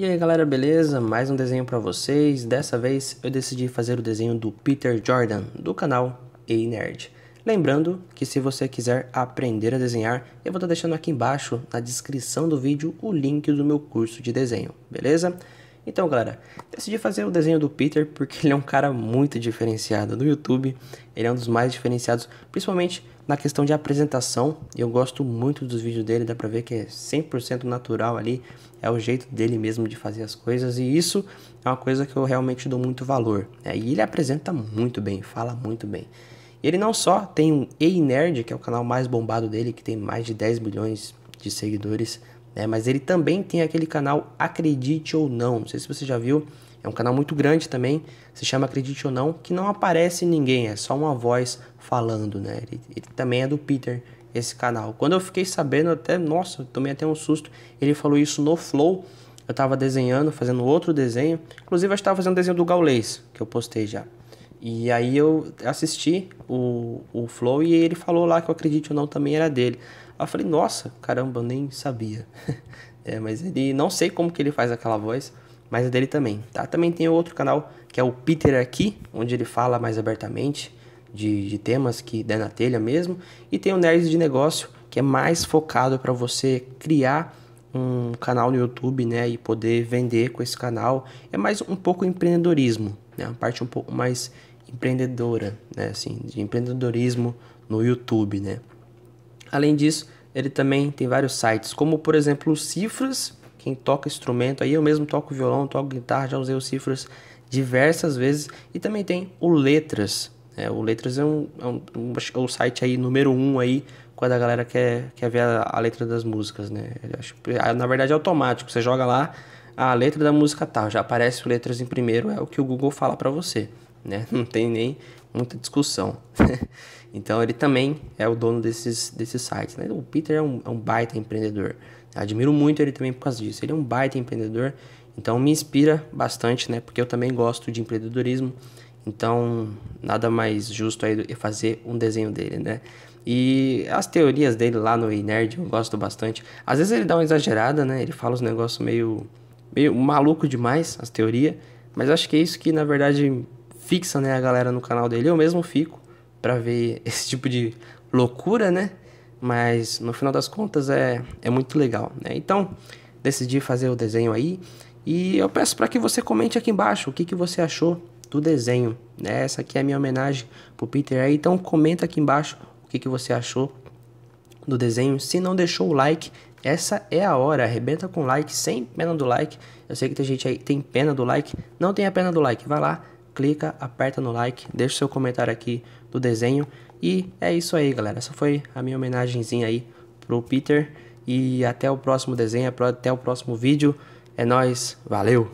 E aí galera, beleza? Mais um desenho para vocês. Dessa vez eu decidi fazer o desenho do Peter Jordan, do canal Ei Nerd. Lembrando que se você quiser aprender a desenhar, eu vou estar tá deixando aqui embaixo, na descrição do vídeo, o link do meu curso de desenho, beleza? Então, galera, decidi fazer o desenho do Peter porque ele é um cara muito diferenciado no YouTube. Ele é um dos mais diferenciados, principalmente na questão de apresentação. Eu gosto muito dos vídeos dele, dá pra ver que é 100% natural ali, é o jeito dele mesmo de fazer as coisas e isso é uma coisa que eu realmente dou muito valor. Né? E ele apresenta muito bem, fala muito bem. E ele não só tem um Ei Nerd, que é o canal mais bombado dele, que tem mais de 10 milhões de seguidores né? Mas ele também tem aquele canal Acredite ou Não, não sei se você já viu, é um canal muito grande também, se chama Acredite ou Não, que não aparece ninguém, é só uma voz falando, né? Ele, ele também é do Peter, esse canal. Quando eu fiquei sabendo, até, nossa, tomei até um susto, ele falou isso no Flow, eu estava desenhando, fazendo outro desenho, inclusive eu estava fazendo um desenho do Gaulês, que eu postei já. E aí eu assisti o, o Flow e ele falou lá que eu acredito ou não também era dele. Aí eu falei, nossa, caramba, eu nem sabia. é, mas ele não sei como que ele faz aquela voz, mas é dele também. Tá? Também tem outro canal que é o Peter Aqui, onde ele fala mais abertamente de, de temas que der na telha mesmo. E tem o Nerds de Negócio, que é mais focado para você criar um canal no YouTube, né, e poder vender com esse canal. É mais um pouco empreendedorismo, né, uma parte um pouco mais empreendedora, né, assim, de empreendedorismo no YouTube, né. Além disso, ele também tem vários sites, como por exemplo o Cifras, quem toca instrumento, aí eu mesmo toco violão, toco guitarra, já usei o Cifras diversas vezes, e também tem o Letras, né, o Letras é um, é um, um, é site aí número um aí, quando a galera quer, é, quer é ver a, a letra das músicas, né, acho, ah, na verdade é automático, você joga lá, ah, a letra da música tal, tá, já aparece letras em primeiro, é o que o Google fala para você né? Não tem nem muita discussão. então ele também é o dono desses, desses sites. Né? O Peter é um, é um baita empreendedor. Admiro muito ele também por causa disso. Ele é um baita empreendedor, então me inspira bastante, né? Porque eu também gosto de empreendedorismo. Então, nada mais justo aí fazer um desenho dele, né? E as teorias dele lá no Nerd eu gosto bastante. Às vezes ele dá uma exagerada, né? Ele fala os negócios meio, meio maluco demais, as teorias. Mas acho que é isso que, na verdade, fixa, né, a galera no canal dele. Eu mesmo fico para ver esse tipo de loucura, né? Mas no final das contas é, é muito legal, né? Então, decidi fazer o desenho aí e eu peço para que você comente aqui embaixo o que, que você achou do desenho, né? Essa aqui é a minha homenagem pro Peter aí, então comenta aqui embaixo o que, que você achou do desenho. Se não deixou o like, essa é a hora, arrebenta com like, sem pena do like. Eu sei que tem gente aí tem pena do like, não tenha pena do like, vai lá, clica, aperta no like, deixa o seu comentário aqui do desenho. E é isso aí, galera. Essa foi a minha homenagemzinha aí pro Peter. E até o próximo desenho, até o próximo vídeo. É nóis, valeu!